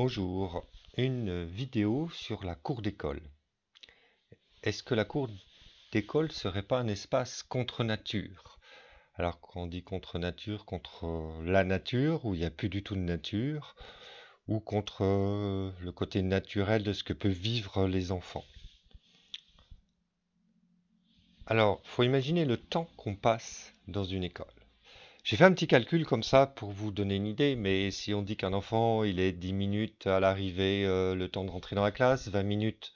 Bonjour, une vidéo sur la cour d'école. Est-ce que la cour d'école serait pas un espace contre nature Alors quand on dit contre nature, contre la nature, où il n'y a plus du tout de nature, ou contre le côté naturel de ce que peuvent vivre les enfants. Alors, faut imaginer le temps qu'on passe dans une école. J'ai fait un petit calcul comme ça pour vous donner une idée, mais si on dit qu'un enfant, il est 10 minutes à l'arrivée, euh, le temps de rentrer dans la classe, 20 minutes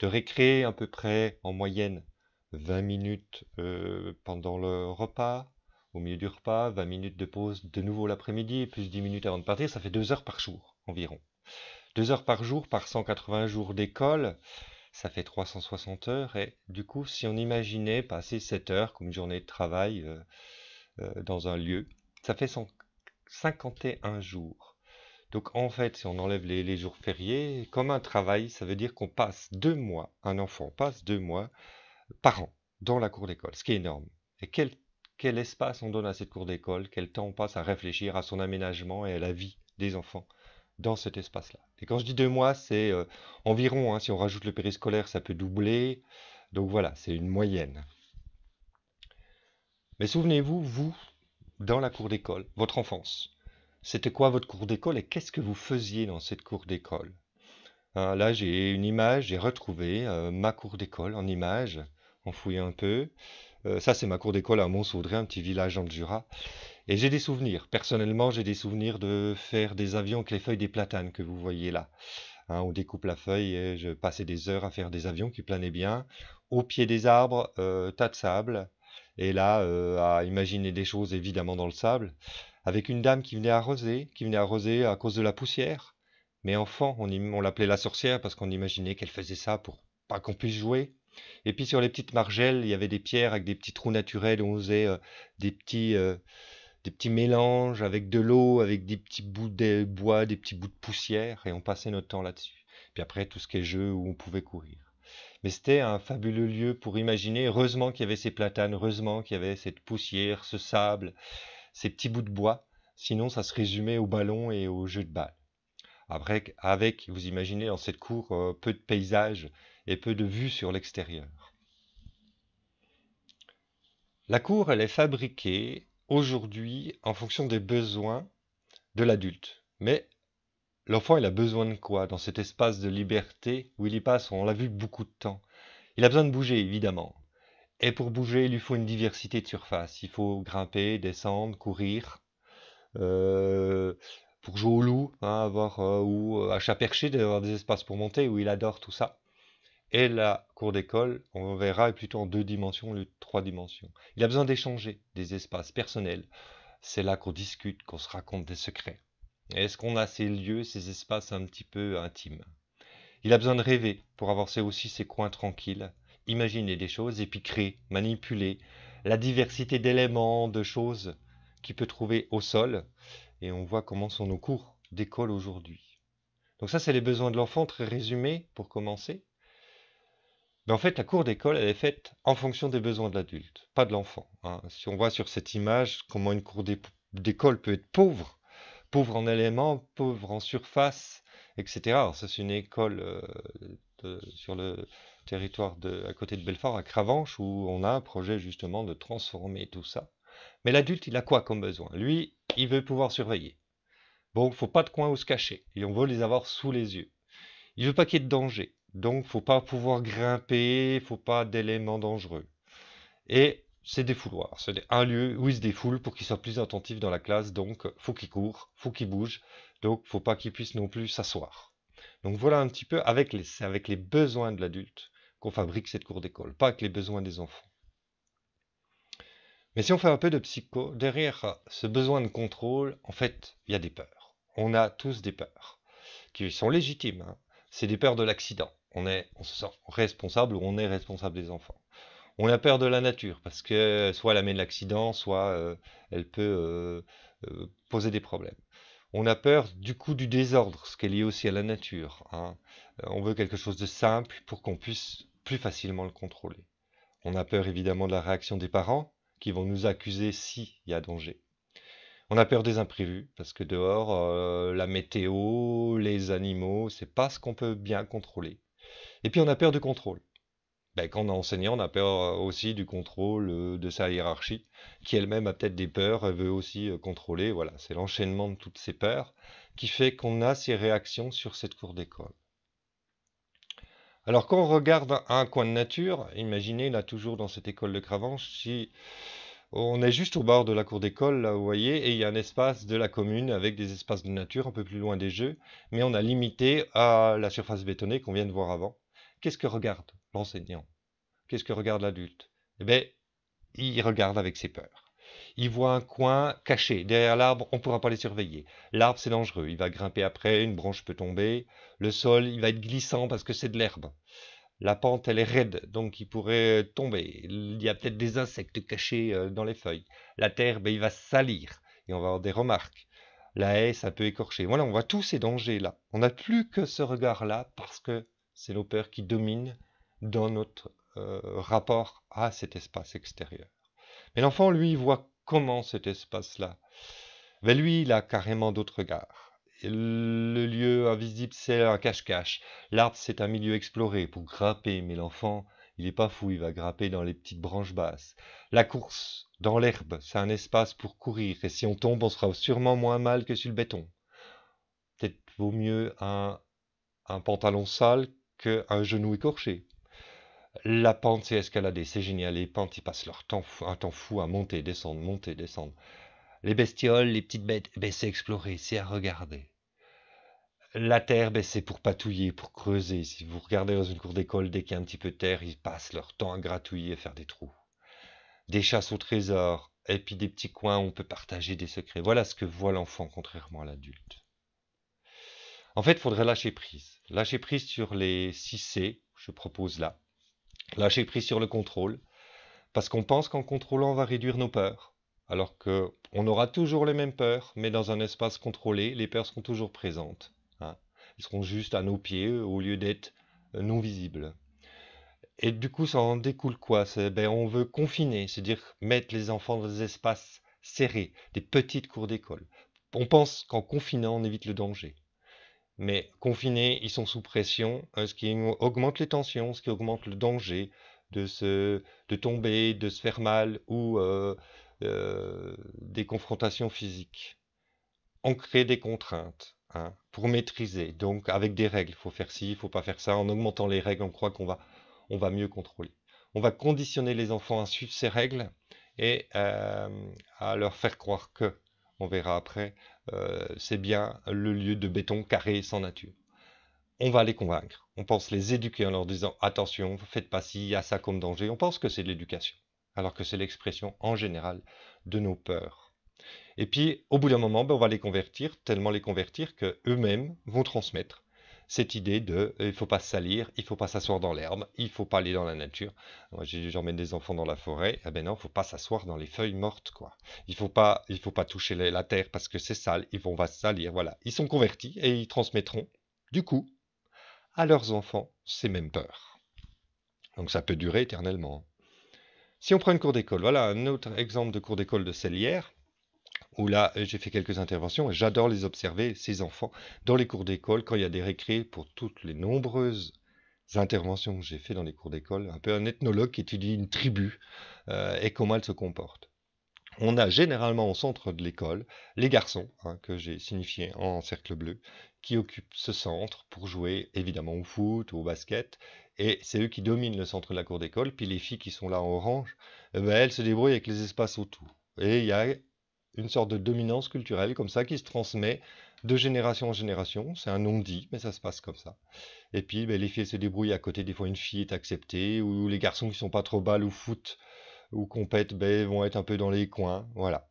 de récré, à peu près en moyenne 20 minutes euh, pendant le repas, au milieu du repas, 20 minutes de pause de nouveau l'après-midi, plus 10 minutes avant de partir, ça fait 2 heures par jour environ. 2 heures par jour par 180 jours d'école, ça fait 360 heures, et du coup, si on imaginait passer 7 heures comme une journée de travail, euh, euh, dans un lieu. Ça fait 51 jours. Donc en fait, si on enlève les, jours fériés, comme un travail, ça veut dire qu'on passe deux mois, un enfant passe deux mois par an dans la cour d'école, ce qui est énorme. Et quel, espace on donne à cette cour d'école, quel temps on passe à réfléchir à son aménagement et à la vie des enfants dans cet espace-là. Et quand je dis deux mois, c'est euh, environ, hein, si on rajoute le périscolaire, ça peut doubler. Donc voilà, c'est une moyenne. Mais souvenez-vous, vous, dans la cour d'école, votre enfance, c'était quoi votre cour d'école et qu'est-ce que vous faisiez dans cette cour d'école hein, Là, j'ai une image, j'ai retrouvé euh, ma cour d'école en image, en fouillant un peu. Euh, ça, c'est ma cour d'école à mont un petit village en Jura. Et j'ai des souvenirs. Personnellement, j'ai des souvenirs de faire des avions avec les feuilles des platanes que vous voyez là. Hein, on découpe la feuille et je passais des heures à faire des avions qui planaient bien. Au pied des arbres, euh, tas de sable et là euh, à imaginer des choses évidemment dans le sable, avec une dame qui venait arroser, qui venait arroser à cause de la poussière. Mais enfant, on, l'appelait la sorcière parce qu'on imaginait qu'elle faisait ça pour pas qu'on puisse jouer. Et puis sur les petites margelles, il y avait des pierres avec des petits trous naturels où on faisait euh, des petits euh, des petits mélanges avec de l'eau, avec des petits bouts de bois, des petits bouts de poussière, et on passait notre temps là-dessus. Puis après, tout ce qui est jeu où on pouvait courir. Mais c'était un fabuleux lieu pour imaginer. Heureusement qu'il y avait ces platanes, heureusement qu'il y avait cette poussière, ce sable, ces petits bouts de bois. Sinon, ça se résumait au ballon et au jeu de balle. Après, avec, vous imaginez, dans cette cour, euh, peu de paysages et peu de vues sur l'extérieur. La cour, elle est fabriquée aujourd'hui en fonction des besoins de l'adulte, mais L'enfant, il a besoin de quoi dans cet espace de liberté où il y passe, on l'a vu, beaucoup de temps Il a besoin de bouger, évidemment. Et pour bouger, il lui faut une diversité de surfaces. Il faut grimper, descendre, courir. Euh, pour jouer au loup, hein, avoir, euh, ou euh, à chat perché, d'avoir des espaces pour monter où il adore tout ça. Et la cour d'école, on verra, est plutôt en deux dimensions au trois dimensions. Il a besoin d'échanger des espaces personnels. C'est là qu'on discute, qu'on se raconte des secrets. Est-ce qu'on a ces lieux, ces espaces un petit peu intimes Il a besoin de rêver pour avoir aussi ses coins tranquilles, imaginer des choses et puis créer, manipuler la diversité d'éléments, de choses qu'il peut trouver au sol. Et on voit comment sont nos cours d'école aujourd'hui. Donc ça, c'est les besoins de l'enfant, très résumé pour commencer. Mais ben, en fait, la cour d'école, elle est faite en fonction des besoins de l'adulte, pas de l'enfant. Hein. Si on voit sur cette image comment une cour d'école peut être pauvre, pauvre en éléments, pauvre en surface, etc. Alors ça c'est une école euh, sur le territoire à côté de Belfort, à Cravanche, où on a un projet justement de transformer tout ça. Mais l'adulte, il a quoi comme besoin Lui, il veut pouvoir surveiller. Bon, il faut pas de coin où se cacher, et on veut les avoir sous les yeux. Il veut pas qu'il y ait de danger, donc faut pas pouvoir grimper, il faut pas d'éléments dangereux. Et c'est des fouloirs. C'est un lieu où ils se défoulent pour qu'ils soient plus attentifs dans la classe. Donc, faut qu'ils courent, faut qu'ils bougent. Donc, faut pas qu'ils puissent non plus s'asseoir. Donc voilà un petit peu avec les, avec les besoins de l'adulte qu'on fabrique cette cour d'école, pas avec les besoins des enfants. Mais si on fait un peu de psycho, derrière ce besoin de contrôle, en fait, il y a des peurs. On a tous des peurs qui sont légitimes. Hein. C'est des peurs de l'accident. On, est, on se sent responsable ou on est responsable des enfants. On a peur de la nature parce que soit elle amène l'accident, soit euh, elle peut euh, euh, poser des problèmes. On a peur du coup du désordre, ce qui est lié aussi à la nature. Hein. On veut quelque chose de simple pour qu'on puisse plus facilement le contrôler. On a peur évidemment de la réaction des parents qui vont nous accuser s'il y a danger. On a peur des imprévus parce que dehors, la météo, les animaux, c'est pas ce qu'on peut bien contrôler. Et puis on a peur du contrôle. Ben, quand on est enseignant, on a peur euh, aussi du contrôle euh, de sa hiérarchie, qui elle-même a peut-être des peurs, elle veut aussi euh, contrôler. Voilà, c'est l'enchaînement de toutes ces peurs qui fait qu'on a ces réactions sur cette cour d'école. Alors quand on regarde un coin de nature, imaginez là toujours dans cette école de Cravanche, si on est juste au bord de la cour d'école, là vous voyez, et il y a un espace de la commune avec des espaces de nature un peu plus loin des jeux, mais on a limité à la surface bétonnée qu'on vient de voir avant. Qu'est-ce que regarde l'enseignant. Qu'est-ce que regarde l'adulte Eh bien, il regarde avec ses peurs. Il voit un coin caché, derrière l'arbre, on ne pourra pas les surveiller. L'arbre, c'est dangereux, il va grimper après, une branche peut tomber, le sol, il va être glissant parce que c'est de l'herbe. La pente, elle est raide, donc il pourrait tomber. Il y a peut-être des insectes cachés euh, dans les feuilles. La terre, ben, il va salir, et on va avoir des remarques. La haie, ça peut écorcher. Voilà, on voit tous ces dangers-là. On n'a plus que ce regard-là parce que c'est nos peurs qui dominent dans notre euh, rapport à cet espace extérieur. Mais l'enfant, lui, voit comment cet espace-là Mais ben, Lui, il a carrément d'autres regards. Le lieu invisible, c'est un cache-cache. L'arbre, c'est un milieu exploré pour grimper, mais l'enfant, il n'est pas fou, il va grimper dans les petites branches basses. La course, dans l'herbe, c'est un espace pour courir, et si on tombe, on sera sûrement moins mal que sur le béton. Peut-être vaut mieux un, un pantalon sale qu'un genou écorché. La pente, c'est escalader, c'est génial. Les pentes, ils passent leur temps fou, un temps fou à monter, descendre, monter, descendre. Les bestioles, les petites bêtes, eh ben, c'est explorer, c'est à regarder. La terre, ben, c'est pour patouiller, pour creuser. Si vous regardez dans une cour d'école, dès qu'il y a un petit peu de terre, ils passent leur temps à gratouiller et faire des trous. Des chasses au trésor, et puis des petits coins où on peut partager des secrets. Voilà ce que voit l'enfant, contrairement à l'adulte. En fait, il faudrait lâcher prise. Lâcher prise sur les 6C, je propose là lâcher prise sur le contrôle, parce qu'on pense qu'en contrôlant, on va réduire nos peurs, alors qu'on aura toujours les mêmes peurs, mais dans un espace contrôlé, les peurs seront toujours présentes. Hein. Elles seront juste à nos pieds euh, au lieu d'être euh, non visibles. Et du coup, ça en découle quoi ben, On veut confiner, c'est-à-dire mettre les enfants dans des espaces serrés, des petites cours d'école. On pense qu'en confinant, on évite le danger. Mais confinés, ils sont sous pression, euh, ce qui augmente les tensions, ce qui augmente le danger de, se, de tomber, de se faire mal ou euh, euh, des confrontations physiques. On crée des contraintes hein, pour maîtriser, donc avec des règles. Il faut faire ci, il ne faut pas faire ça. En augmentant les règles, on croit qu'on va, on va mieux contrôler. On va conditionner les enfants à suivre ces règles et à leur faire croire que on verra après, euh, c'est bien le lieu de béton carré sans nature. On va les convaincre. On pense les éduquer en leur disant attention, faites pas ci, il ça comme danger. On pense que c'est de l'éducation, alors que c'est l'expression en général de nos peurs. Et puis, au bout d'un moment, ben, on va les convertir, tellement les convertir que eux mêmes vont transmettre cette idée de euh, il faut pas se salir, il faut pas s'asseoir dans l'herbe, il faut pas aller dans la nature. Moi, j'emmène des enfants dans la forêt, et ah ben non, faut pas s'asseoir dans les feuilles mortes, quoi. Il faut pas, il faut pas toucher la, terre parce que c'est sale, ils vont va salir, voilà. Ils sont convertis et ils transmettront, du coup, à leurs enfants ces mêmes peurs. Donc ça peut durer éternellement. Si on prend une cour d'école, voilà un autre exemple de cour d'école de Célière où là, euh, j'ai fait quelques interventions et j'adore les observer, ces enfants, dans les cours d'école, quand il y a des récrés, pour toutes les nombreuses interventions que j'ai fait dans les cours d'école, un peu un ethnologue qui étudie une tribu euh, et comment elle se comporte. On a généralement au centre de l'école les garçons, hein, que j'ai signifié en cercle bleu, qui occupent ce centre pour jouer évidemment au foot ou au basket. Et c'est eux qui dominent le centre de la cour d'école. Puis les filles qui sont là en orange, euh, ben, elles se débrouillent avec les espaces autour. Et il y a une sorte de dominance culturelle comme ça qui se transmet de génération en génération. C'est un non-dit, mais ça se passe comme ça. Et puis ben, les filles se débrouillent à côté. Des fois, une fille est acceptée, ou les garçons qui sont pas trop balles ou foot ou compètent ben, vont être un peu dans les coins. Voilà.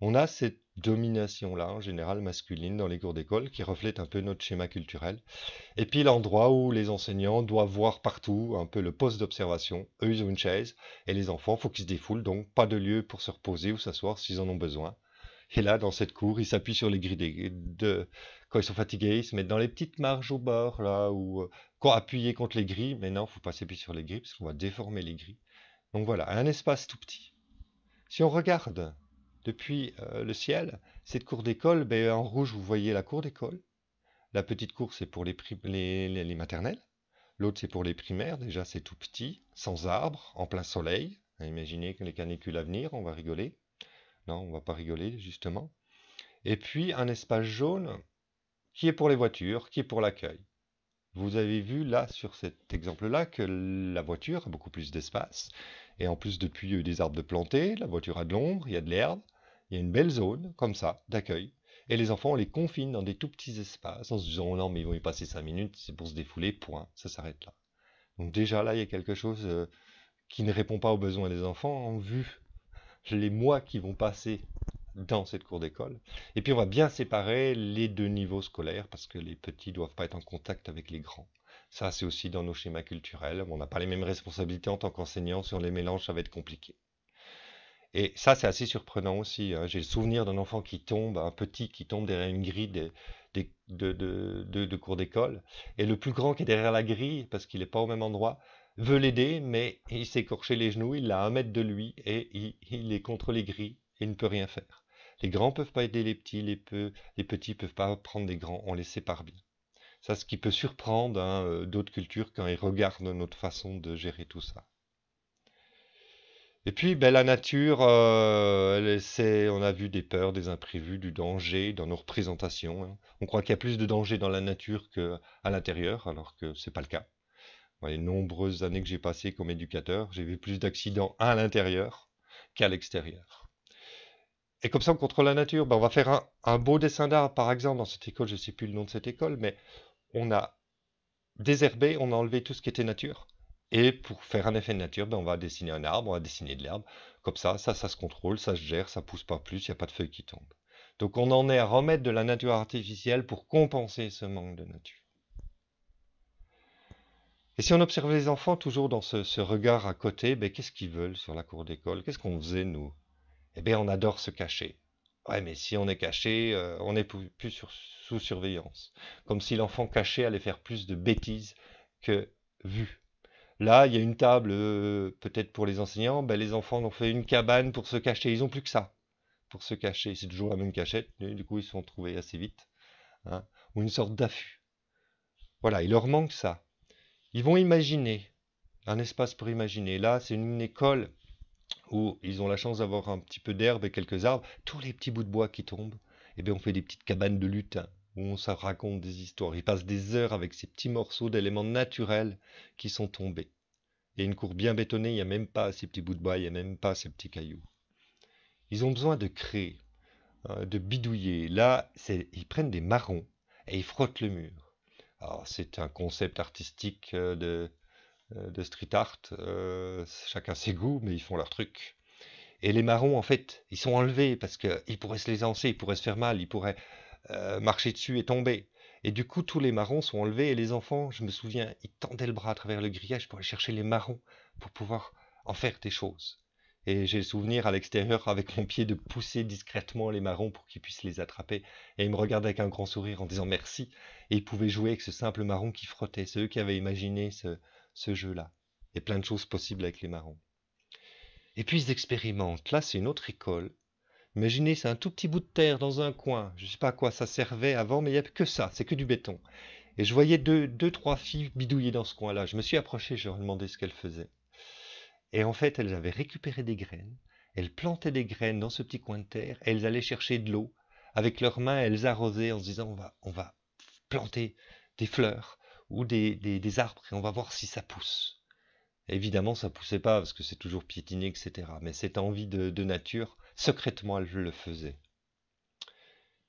On a cette domination-là, en général masculine, dans les cours d'école, qui reflète un peu notre schéma culturel. Et puis l'endroit où les enseignants doivent voir partout un peu le poste d'observation. Eux, ils ont une chaise, et les enfants, faut qu'ils se défoulent, donc pas de lieu pour se reposer ou s'asseoir s'ils en ont besoin. Et là, dans cette cour, ils s'appuient sur les grilles de... Quand ils sont fatigués, ils se mettent dans les petites marges au bord, là, ou euh, quand appuyer contre les grilles, mais non, faut pas s'appuyer sur les grilles, parce qu'on va déformer les grilles. Donc voilà, un espace tout petit. Si on regarde depuis euh, le ciel, cette cour d'école, ben, en rouge, vous voyez la cour d'école. La petite cour, c'est pour les, maternelles. L'autre, c'est pour les primaires. Déjà, c'est tout petit, sans arbres, en plein soleil. Imaginez les canicules à venir, on va rigoler. Non, on va pas rigoler, justement. Et puis, un espace jaune qui est pour les voitures, qui est pour l'accueil. Vous avez vu là, sur cet exemple-là, que la voiture a beaucoup plus d'espace et en plus, depuis, des arbres de planter, la voiture a de l'ombre, il y a de l'herbe, il y a une belle zone, comme ça, d'accueil. Et les enfants, on les confine dans des tout petits espaces en se disant, oh non, mais ils vont y passer 5 minutes, c'est pour se défouler, point, ça s'arrête là. Donc déjà là, il y a quelque chose euh, qui ne répond pas aux besoins des enfants en vue les mois qui vont passer dans cette cour d'école. Et puis on va bien séparer les deux niveaux scolaires parce que les petits ne doivent pas être en contact avec les grands. Ça, c'est aussi dans nos schémas culturels. On n'a pas les mêmes responsabilités en tant qu'enseignant. Si on les mélange, ça va être compliqué. Et ça, c'est assez surprenant aussi. Hein. J'ai le souvenir d'un enfant qui tombe, un petit qui tombe derrière une grille de, de, cours d'école. Et le plus grand qui est derrière la grille, parce qu'il n'est pas au même endroit, veut l'aider, mais il s'est écorché les genoux, il à un mètre de lui, et il, est contre les grilles, et il ne peut rien faire. Les grands ne peuvent pas aider les petits, les, petits ne petits peuvent pas prendre des grands, on les sépare bien ça, ce qui peut surprendre hein, euh, d'autres cultures quand ils regardent notre façon de gérer tout ça. Et puis, ben, la nature, euh, on a vu des peurs, des imprévus, du danger dans nos représentations. Hein. On croit qu'il y a plus de danger dans la nature qu'à l'intérieur, alors que ce n'est pas le cas. les nombreuses années que j'ai passées comme éducateur, j'ai vu plus d'accidents à l'intérieur qu'à l'extérieur. Et comme ça, on contrôle la nature. Ben, on va faire un, un beau dessin d'art, par exemple, dans cette école, je ne sais plus le nom de cette école, mais on a désherbé, on a enlevé tout ce qui était nature. Et pour faire un effet de nature, ben, on va dessiner un arbre, on va dessiner de l'herbe. Comme ça, ça, se contrôle, ça se gère, ça pousse pas plus, il n'y a pas de feuilles qui tombent. Donc on en est à remettre de la nature artificielle pour compenser ce manque de nature. Et si on observe les enfants toujours dans ce, regard à côté, ben, qu'est-ce qu'ils veulent sur la cour d'école Qu'est-ce qu'on faisait nous Eh bien on adore se cacher. Ouais, mais si on est caché, euh, on n'est plus sous surveillance. Comme si l'enfant caché allait faire plus de bêtises que vu. Là, il y a une table, euh, peut-être pour les enseignants, ben, les enfants ont fait une cabane pour se cacher. Ils n'ont plus que ça pour se cacher. C'est toujours la même cachette, du coup, ils se sont trouvés assez vite. Hein, ou une sorte d'affût. Voilà, il leur manque ça. Ils vont imaginer, un espace pour imaginer. Là, c'est une école où ils ont la chance d'avoir un petit peu d'herbe et quelques arbres, tous les petits bouts de bois qui tombent, et eh bien on fait des petites cabanes de lutin hein, où on se raconte des histoires. Ils passent des heures avec ces petits morceaux d'éléments naturels qui sont tombés. Et une cour bien bétonnée, il n'y a même pas ces petits bouts de bois, il n'y a même pas ces petits cailloux. Ils ont besoin de créer, hein, de bidouiller. Là, ils prennent des marrons et ils frottent le mur. c'est un concept artistique euh, de, euh, de street art, euh, chacun ses goûts, mais ils font leur truc. Et les marrons, en fait, ils sont enlevés parce qu'ils pourraient se les lancer, ils pourraient se faire mal, ils pourraient euh, marcher dessus et tomber. Et du coup, tous les marrons sont enlevés et les enfants, je me souviens, ils tendaient le bras à travers le grillage pour aller chercher les marrons pour pouvoir en faire des choses. Et j'ai le souvenir à l'extérieur avec mon pied de pousser discrètement les marrons pour qu'ils puissent les attraper. Et ils me regardaient avec un grand sourire en disant merci. Et ils pouvaient jouer avec ce simple marron qui frottait. C'est eux qui avaient imaginé ce, ce jeu-là. Il plein de choses possibles avec les marrons. Et puis ils expérimentent. Là, c'est une autre école. Imaginez, c'est un tout petit bout de terre dans un coin. Je ne sais pas à quoi ça servait avant, mais il n'y a que ça, c'est que du béton. Et je voyais deux, trois filles bidouiller dans ce coin-là. Je me suis approché, je leur demandais ce qu'elles faisaient. Et en fait, elles avaient récupéré des graines. Elles plantaient des graines dans ce petit coin de terre. Elles allaient chercher de l'eau. Avec leurs mains, elles arrosaient en se disant on va, on va planter des fleurs ou des, des, arbres et on va voir si ça pousse. Évidemment, ça poussait pas parce que c'est toujours piétiné, etc. Mais cette envie de, de nature, secrètement, elle le faisait.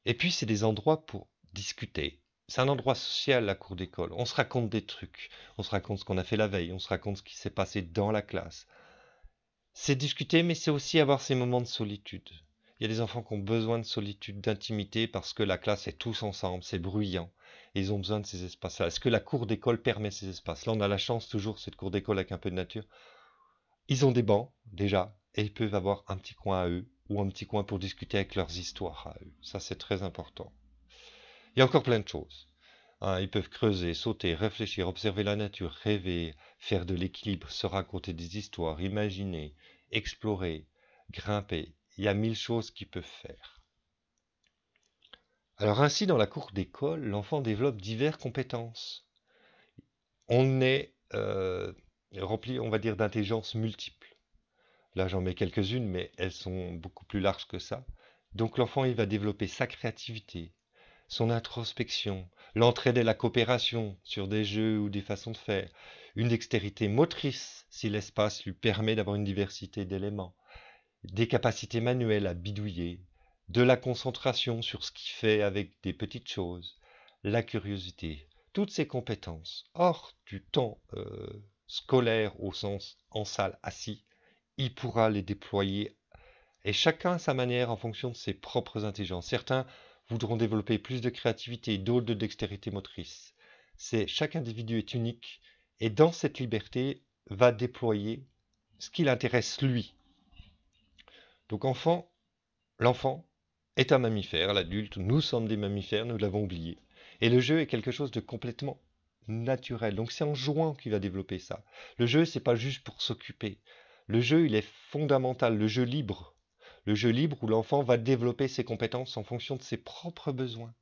Et puis, c'est des endroits pour discuter. C'est un endroit social, la cour d'école. On se raconte des trucs. On se raconte ce qu'on a fait la veille. On se raconte ce qui s'est passé dans la classe. C'est discuter, mais c'est aussi avoir ces moments de solitude. Il y a des enfants qui ont besoin de solitude, d'intimité, parce que la classe est tous ensemble, c'est bruyant ils ont besoin de ces espaces-là. Est-ce que la cour d'école permet ces espaces Là, on a la chance toujours, cette cour d'école avec un peu de nature. Ils ont des bancs, déjà, et ils peuvent avoir un petit coin à eux, ou un petit coin pour discuter avec leurs histoires à eux. Ça, c'est très important. Il y a encore plein de choses. Hein. ils peuvent creuser, sauter, réfléchir, observer la nature, rêver, faire de l'équilibre, se raconter des histoires, imaginer, explorer, grimper. Il y a mille choses qu'ils peuvent faire. Alors ainsi, dans la cour d'école, l'enfant développe diverses compétences. On est euh, rempli, on va dire, d'intelligence multiples. Là, j'en mets quelques-unes, mais elles sont beaucoup plus larges que ça. Donc l'enfant, il va développer sa créativité, son introspection, l'entraide et la coopération sur des jeux ou des façons de faire, une dextérité motrice si l'espace lui permet d'avoir une diversité d'éléments, des capacités manuelles à bidouiller, de la concentration sur ce qu'il fait avec des petites choses, la curiosité, toutes ces compétences hors du temps euh, scolaire au sens en salle assis, il pourra les déployer et chacun à sa manière en fonction de ses propres intelligences. Certains voudront développer plus de créativité, d'autres de dextérité motrice. C'est chaque individu est unique et dans cette liberté va déployer ce qui l'intéresse lui. Donc enfant, l'enfant est un mammifère, l'adulte, nous sommes des mammifères, nous l'avons oublié. Et le jeu est quelque chose de complètement naturel. Donc c'est en jouant qu'il va développer ça. Le jeu, c'est pas juste pour s'occuper. Le jeu, il est fondamental, le jeu libre. Le jeu libre où l'enfant va développer ses compétences en fonction de ses propres besoins.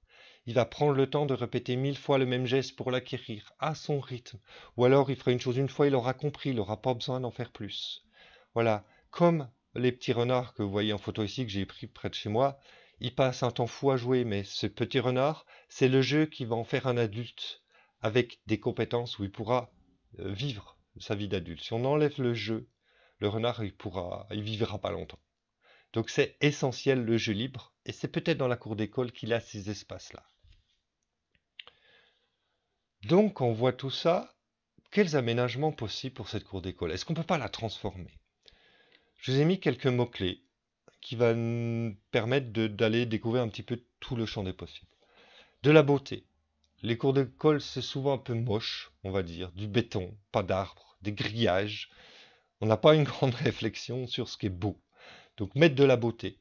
Il va prendre le temps de répéter mille fois le même geste pour l'acquérir, à son rythme. Ou alors il fera une chose une fois, il aura compris, il n'aura pas besoin d'en faire plus. Voilà, comme les petits renards que vous voyez en photo ici, que j'ai pris près de chez moi, ils passent un temps fou à jouer, mais ce petit renard, c'est le jeu qui va en faire un adulte, avec des compétences où il pourra euh, vivre sa vie d'adulte. Si on enlève le jeu, le renard, il pourra, il vivra pas longtemps. Donc c'est essentiel le jeu libre, et c'est peut-être dans la cour d'école qu'il a ces espaces-là. Donc on voit tout ça, quels aménagements possibles pour cette cour d'école Est-ce qu'on ne peut pas la transformer je vous ai mis quelques mots-clés qui vont permettre d'aller découvrir un petit peu tout le champ des possibles. De la beauté. Les cours d'école, c'est souvent un peu moche, on va dire. Du béton, pas d'arbres, des grillages. On n'a pas une grande réflexion sur ce qui est beau. Donc mettre de la beauté.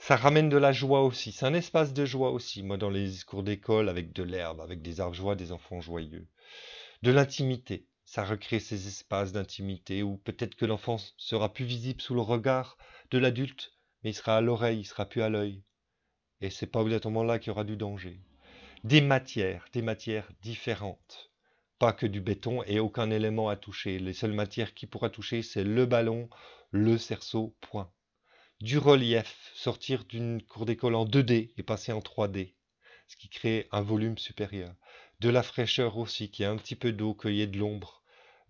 Ça ramène de la joie aussi. C'est un espace de joie aussi. Moi, dans les cours d'école, avec de l'herbe, avec des arbres joie, des enfants joyeux. De l'intimité ça recrée ces espaces d'intimité où peut-être que l'enfance sera plus visible sous le regard de l'adulte, mais il sera à l'oreille, il sera plus à l'œil. Et c'est pas moment là qu'il y aura du danger. Des matières, des matières différentes. Pas que du béton et aucun élément à toucher. Les seules matières qui pourra toucher, c'est le ballon, le cerceau, point. Du relief, sortir d'une cour d'école en 2D et passer en 3D, ce qui crée un volume supérieur. De la fraîcheur aussi, qui y un petit peu d'eau, qu'il y ait de l'ombre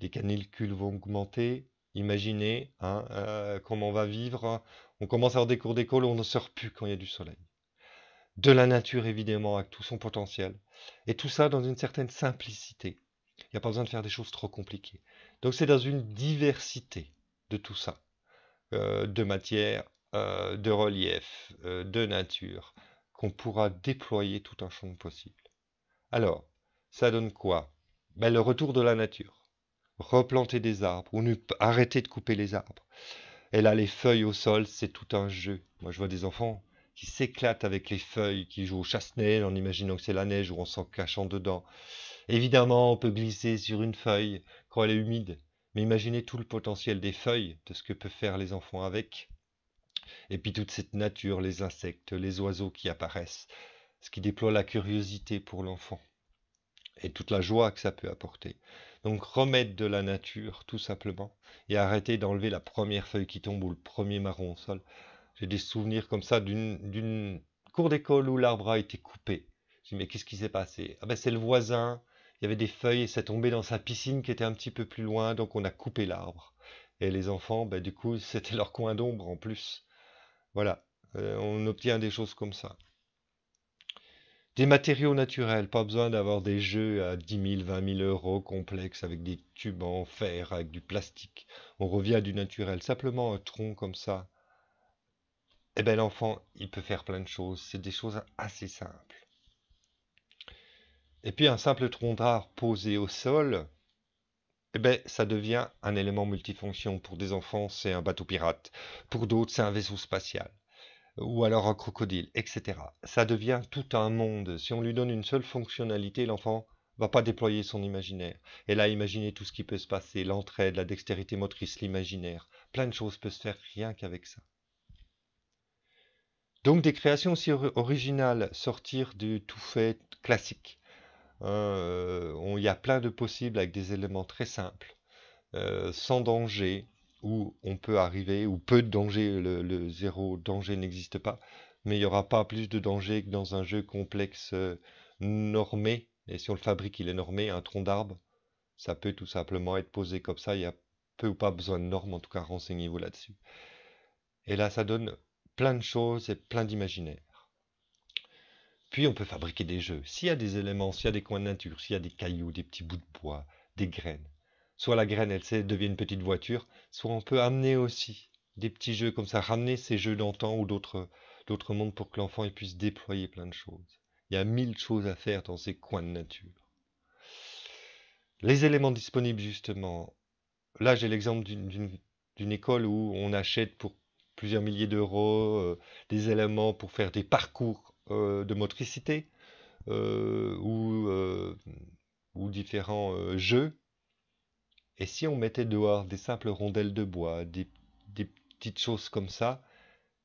les canicules vont augmenter. Imaginez hein, euh, comment on va vivre. On commence à avoir des cours d'école, on ne sort plus quand il y a du soleil. De la nature, évidemment, avec tout son potentiel. Et tout ça dans une certaine simplicité. Il n'y a pas besoin de faire des choses trop compliquées. Donc c'est dans une diversité de tout ça. Euh, de matière, euh, de relief, de nature, qu'on pourra déployer tout un champ possible. Alors, ça donne quoi ben, Le retour de la nature replanter des arbres ou ne, arrêter de couper les arbres. Elle a les feuilles au sol, c'est tout un jeu. Moi, je vois des enfants qui s'éclatent avec les feuilles, qui jouent au chasse-neige en imaginant que c'est la neige ou en s'en cachant dedans. Évidemment, on peut glisser sur une feuille quand elle est humide, mais imaginez tout le potentiel des feuilles, de ce que peuvent faire les enfants avec. Et puis toute cette nature, les insectes, les oiseaux qui apparaissent, ce qui déploie la curiosité pour l'enfant et toute la joie que ça peut apporter. Donc remettre de la nature, tout simplement, et arrêter d'enlever la première feuille qui tombe ou le premier marron au sol. J'ai des souvenirs comme ça d'une cour d'école où l'arbre a été coupé. Je me dis, mais qu'est-ce qui s'est passé Ah ben c'est le voisin, il y avait des feuilles et ça tombait dans sa piscine qui était un petit peu plus loin, donc on a coupé l'arbre. Et les enfants, ben, du coup, c'était leur coin d'ombre en plus. Voilà, euh, on obtient des choses comme ça des matériaux naturels, pas besoin d'avoir des jeux à 10 000, 20 000 euros complexes avec des tubes en fer, avec du plastique. On revient à du naturel. Simplement un tronc comme ça. et eh bien, l'enfant, il peut faire plein de choses. C'est des choses assez simples. Et puis, un simple tronc d'art posé au sol, et eh bien, ça devient un élément multifonction. Pour des enfants, c'est un bateau pirate. Pour d'autres, c'est un vaisseau spatial ou alors un crocodile, etc. Ça devient tout un monde. Si on lui donne une seule fonctionnalité, l'enfant va pas déployer son imaginaire. Et là, imaginez tout ce qui peut se passer, l'entraide, la dextérité motrice, l'imaginaire. Plein de choses peuvent se faire rien qu'avec ça. Donc des créations aussi originales, sortir du tout fait classique. Hein, euh, il y a plein de possibles avec des éléments très simples, euh, sans danger, où on peut arriver, où peu de danger, le, zéro danger n'existe pas, mais il n'y aura pas plus de danger que dans un jeu complexe euh, normé, et si on le fabrique, il est normé, un tronc d'arbre, ça peut tout simplement être posé comme ça, il y a peu ou pas besoin de normes, en tout cas renseignez-vous là-dessus. Et là, ça donne plein de choses et plein d'imaginaires. Puis on peut fabriquer des jeux. S'il y a des éléments, s'il y a des coins de nature, s'il y a des cailloux, des petits bouts de bois, des graines, soit la graine, elle, devient une petite voiture, soit on peut amener aussi des petits jeux comme ça, ramener ces jeux d'antan ou d'autres mondes pour que l'enfant puisse déployer plein de choses. Il y a mille choses à faire dans ces coins de nature. Les éléments disponibles, justement. Là, j'ai l'exemple d'une école où on achète pour plusieurs milliers d'euros euh, des éléments pour faire des parcours euh, de motricité euh, ou, différents jeux et si on mettait dehors des simples rondelles de bois, des, petites choses comme ça,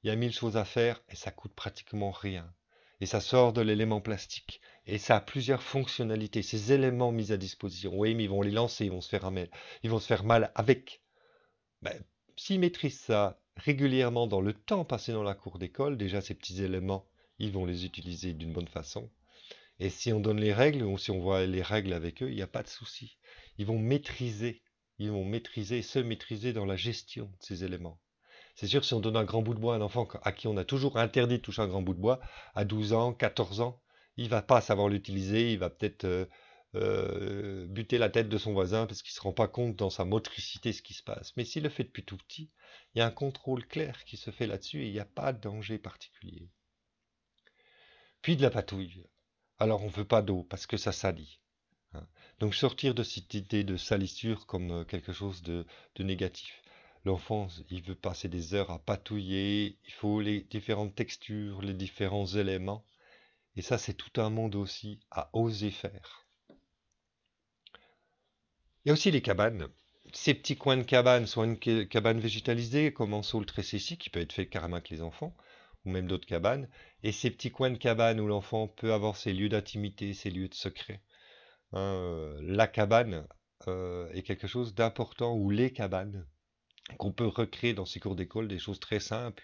il y a mille choses à faire et ça coûte pratiquement rien. Et ça sort de l'élément plastique. Et ça a plusieurs fonctionnalités. Ces éléments mis à disposition, oui, mais ils vont les lancer, ils vont se faire, mal, ils vont se faire mal avec. Ben, s'ils maîtrisent ça régulièrement dans le temps passé dans la cour d'école, déjà ces petits éléments, ils vont les utiliser d'une bonne façon. Et si on donne les règles, ou si on voit les règles avec eux, il n'y a pas de souci. Ils vont maîtriser ils vont maîtriser, se maîtriser dans la gestion de ces éléments. C'est sûr, si on donne un grand bout de bois à un enfant à qui on a toujours interdit de toucher un grand bout de bois, à 12 ans, 14 ans, il va pas savoir l'utiliser, il va peut-être euh, euh, buter la tête de son voisin parce qu'il ne se rend pas compte dans sa motricité ce qui se passe. Mais s'il le fait depuis tout petit, il y a un contrôle clair qui se fait là-dessus et il n'y a pas de danger particulier. Puis de la patouille. Alors on ne veut pas d'eau parce que ça salit. Hein. Donc sortir de cette idée de salissure comme euh, quelque chose de, négatif. L'enfant, il veut passer des heures à patouiller, il faut les différentes textures, les différents éléments. Et ça, c'est tout un monde aussi à oser faire. Il y a aussi les cabanes. Ces petits coins de cabane, soit une cabane végétalisée, comme en saule ici, qui peut être fait carrément avec les enfants, ou même d'autres cabanes, et ces petits coins de cabane où l'enfant peut avoir ses lieux d'intimité, ses lieux de secret. Hein, euh, la cabane euh, est quelque chose d'important, ou les cabanes, qu'on peut recréer dans ces cours d'école, des choses très simples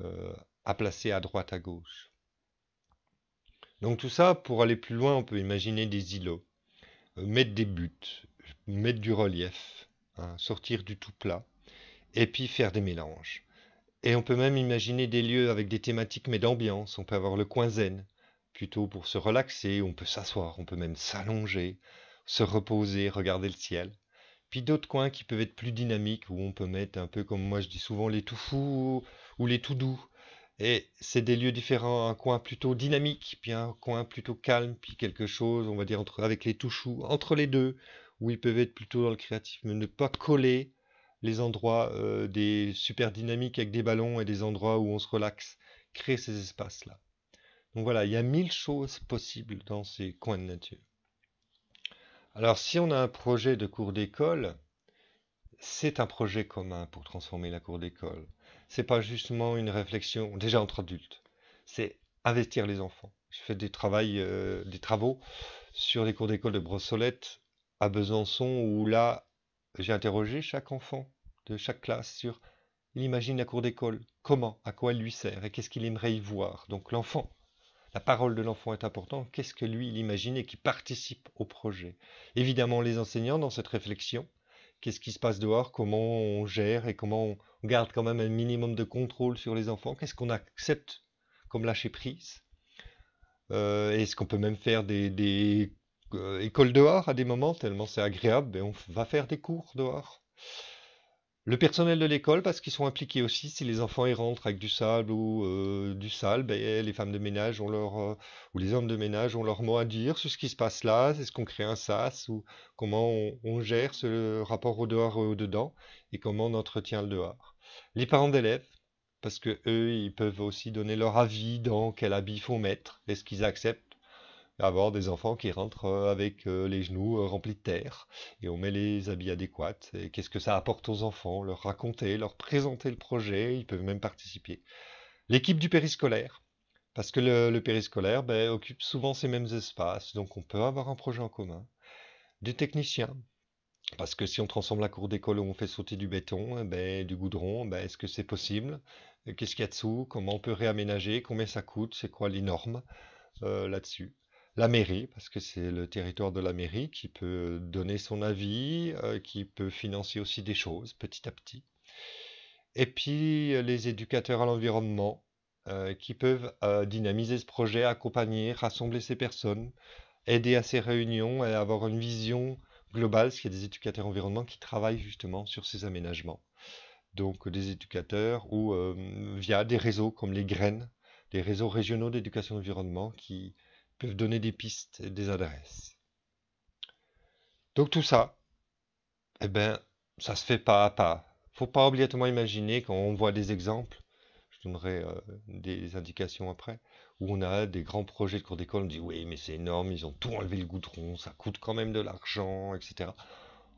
euh, à placer à droite, à gauche. Donc tout ça, pour aller plus loin, on peut imaginer des îlots, mettre des buts, mettre du relief, hein, sortir du tout plat, et puis faire des mélanges. Et on peut même imaginer des lieux avec des thématiques, mais d'ambiance. On peut avoir le coin zen, plutôt pour se relaxer, on peut s'asseoir, on peut même s'allonger, se reposer, regarder le ciel. Puis d'autres coins qui peuvent être plus dynamiques, où on peut mettre un peu comme moi je dis souvent les tout fous ou les tout doux. Et c'est des lieux différents, un coin plutôt dynamique, puis un coin plutôt calme, puis quelque chose, on va dire, entre, avec les tout entre les deux, où ils peuvent être plutôt dans le créatif, mais ne pas coller les endroits euh, des super dynamiques avec des ballons et des endroits où on se relaxe. Créer ces espaces-là. Donc voilà, il y a mille choses possibles dans ces coins de nature. Alors si on a un projet de cours d'école, c'est un projet commun pour transformer la cour d'école. C'est pas justement une réflexion déjà entre adultes. C'est investir les enfants. Je fais des, euh, des travaux sur les cours d'école de Brossolette à Besançon où là j'ai interrogé chaque enfant de chaque classe sur l'imagine imagine la cour d'école, comment, à quoi elle lui sert et qu'est-ce qu'il aimerait y voir. Donc l'enfant la parole de l'enfant est importante. Qu'est-ce que lui, il imagine et qui participe au projet Évidemment, les enseignants dans cette réflexion. Qu'est-ce qui se passe dehors Comment on gère et comment on garde quand même un minimum de contrôle sur les enfants Qu'est-ce qu'on accepte comme lâcher prise euh, Est-ce qu'on peut même faire des, euh, écoles dehors à des moments Tellement c'est agréable, et ben, on va faire des cours dehors. Le personnel de l'école, parce qu'ils sont impliqués aussi, si les enfants y rentrent avec du sable ou euh, du sale, ben, les femmes de ménage ont leur, euh, ou les hommes de ménage ont leur mot à dire sur ce qui se passe là, est-ce qu'on crée un sas, ou comment on, gère ce rapport au dehors et au dedans, et comment on entretient le dehors. Les parents d'élèves, parce que eux, ils peuvent aussi donner leur avis dans quel habit font mettre, est-ce qu'ils acceptent avoir des enfants qui rentrent euh, avec euh, les genoux euh, remplis de terre et on met les habits adéquats. Et qu'est-ce que ça apporte aux enfants Leur raconter, leur présenter le projet, ils peuvent même participer. L'équipe du périscolaire, parce que le, périscolaire ben, occupe souvent ces mêmes espaces, donc on peut avoir un projet en commun. Du technicien, parce que si on transforme la cour d'école où on fait sauter du béton, eh ben, du goudron, ben, est-ce que c'est possible Qu'est-ce qu'il y a dessous Comment on peut réaménager Combien ça coûte C'est quoi les normes là-dessus la mairie, parce que c'est le territoire de la mairie qui peut donner son avis, euh, qui peut financer aussi des choses petit à petit. Et puis euh, les éducateurs à l'environnement euh, qui peuvent dynamiser ce projet, accompagner, rassembler ces personnes, aider à ces réunions et avoir une vision globale, parce qu'il y des éducateurs environnement qui travaillent justement sur ces aménagements. Donc des éducateurs ou via des réseaux comme les graines, des réseaux régionaux d'éducation environnement qui peuvent donner des pistes, et des adresses. Donc tout ça, eh ben, ça se fait pas à pas. Il Faut pas obligatoirement imaginer quand on voit des exemples, je donnerai euh, des indications après, où on a des grands projets de cours d'école, on dit oui mais c'est énorme, ils ont tout enlevé le goudron, ça coûte quand même de l'argent, etc.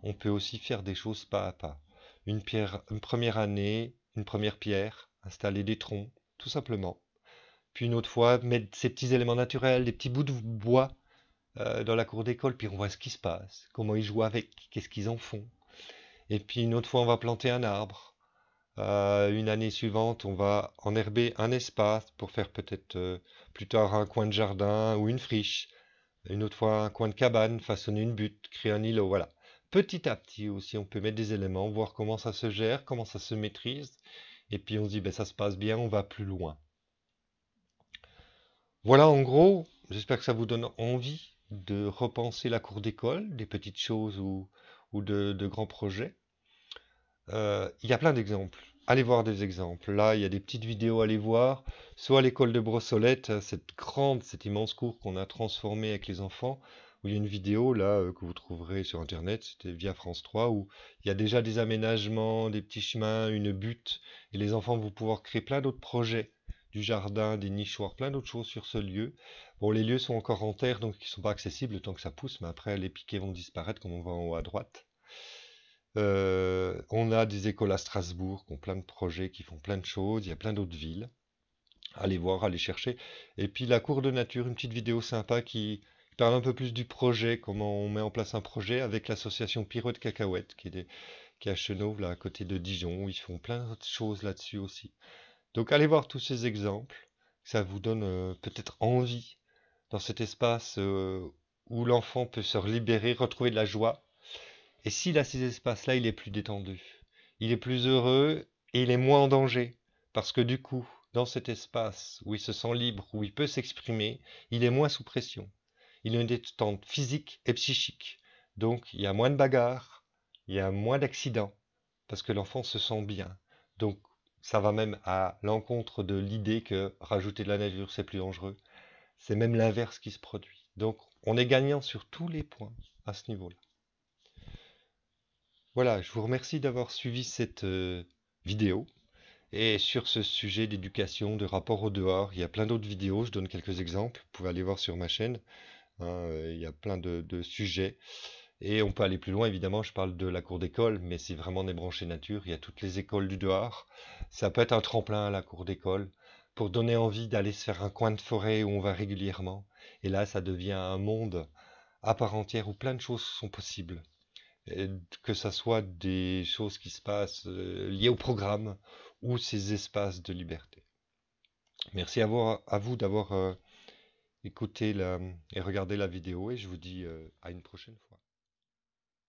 On peut aussi faire des choses pas à pas. Une, pierre, une première année, une première pierre, installer des troncs, tout simplement. Puis une autre fois, mettre ces petits éléments naturels, des petits bouts de bois euh, dans la cour d'école, puis on voit ce qui se passe, comment ils jouent avec, qu'est-ce qu'ils en font. Et puis une autre fois, on va planter un arbre. Euh, une année suivante, on va enherber un espace pour faire peut-être euh, plus tard un coin de jardin ou une friche. Une autre fois, un coin de cabane, façonner une butte, créer un îlot, voilà. Petit à petit aussi, on peut mettre des éléments, voir comment ça se gère, comment ça se maîtrise. Et puis on se dit, ben, ça se passe bien, on va plus loin. Voilà en gros, j'espère que ça vous donne envie de repenser la cour d'école, des petites choses ou, de, grands projets. Euh, il y a plein d'exemples. Allez voir des exemples. Là, il y a des petites vidéos à aller voir. Soit l'école de Brossolette, cette grande, cette immense cour qu'on a transformée avec les enfants, où il y a une vidéo là euh, que vous trouverez sur internet, c'était via France 3, où il y a déjà des aménagements, des petits chemins, une butte, et les enfants vont pouvoir créer plein d'autres projets du jardin, des nichoirs, plein d'autres choses sur ce lieu. Bon, les lieux sont encore en terre, donc ils ne sont pas accessibles tant que ça pousse, mais après les piquets vont disparaître comme on voit en haut à droite. Euh, on a des écoles à Strasbourg qui ont plein de projets, qui font plein de choses. Il y a plein d'autres villes. Allez voir, allez chercher. Et puis la cour de nature, une petite vidéo sympa qui parle un peu plus du projet, comment on met en place un projet avec l'association Pyro de Cacahuètes qui est, à Chenauve, là, à côté de Dijon. où Ils font plein de choses là-dessus aussi. Donc allez voir tous ces exemples, ça vous donne euh, peut-être envie dans cet espace euh, où l'enfant peut se libérer, retrouver de la joie. Et s'il a ces espaces-là, il est plus détendu, il est plus heureux et il est moins en danger. Parce que du coup, dans cet espace où il se sent libre, où il peut s'exprimer, il est moins sous pression. Il a une détente physique et psychique. Donc il y a moins de bagarres, il y a moins d'accidents, parce que l'enfant se sent bien. Donc ça va même à l'encontre de l'idée que rajouter de la nature, c'est plus dangereux. C'est même l'inverse qui se produit. Donc, on est gagnant sur tous les points à ce niveau-là. Voilà, je vous remercie d'avoir suivi cette euh, vidéo. Et sur ce sujet d'éducation, de rapport au dehors, il y a plein d'autres vidéos, je donne quelques exemples, vous pouvez aller voir sur ma chaîne. Hein, euh, il y a plein de sujets. Et on peut aller plus loin, évidemment, je parle de la cour d'école, mais c'est vraiment des branchés nature, il y a toutes les écoles du dehors. Ça peut être un tremplin à la cour d'école pour donner envie d'aller se faire un coin de forêt où on va régulièrement. Et là, ça devient un monde à part entière où plein de choses sont possibles. que ça soit des choses qui se passent euh, liées au programme ou ces espaces de liberté. Merci à vous, d'avoir euh, écouté et regardé la vidéo et je vous dis euh, à une prochaine fois.